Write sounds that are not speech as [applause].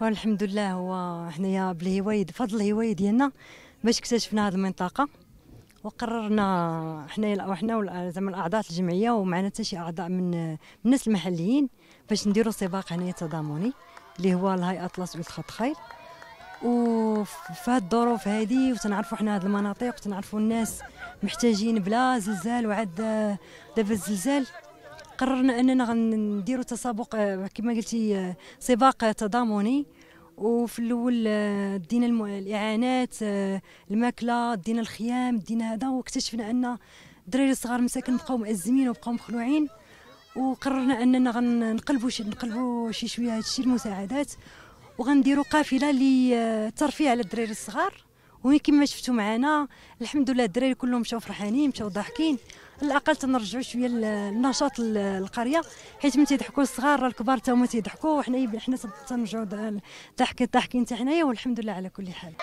والحمد لله هو حنايا بالهوايد بفضل الهوايه ديالنا باش اكتشفنا هذه المنطقه وقررنا حنايا حنا زعما الاعضاء الجمعيه ومعنا حتى شي اعضاء من الناس [hesitation] المحليين باش نديروا سباق هنايا تضامني اللي هو الهيئه اطلس الترا خيل وفي هذه الظروف هادي وتنعرفوا حنا هاد المناطق وتنعرفوا الناس محتاجين بلا زلزال وعاد دابا الزلزال قررنا اننا غنديروا تسابق آه، كما قلتي آه، سباق تضامني وفي الاول آه، دينا الاعانات الماكله دينا الخيام دينا هذا واكتشفنا ان الدراري الصغار مساكن بقاو مأزمين وبقاو مخلوعين وقررنا اننا غنقلبوا شي نقلبوا شي شويه هادشي المساعدات وغنديروا قافله للترفيه على الدراري الصغار وين كما شفتوا معنا الحمد لله الدراري كلهم مشاو فرحانين مشاو ضاحكين على الاقل تنرجعوا شويه النشاط القريه حيت من تيضحكوا الصغار الكبار حتى هما تيضحكوا وحنا حنا تنرجعوا ضحكه ضاحكين حتى حنايا والحمد لله على كل حال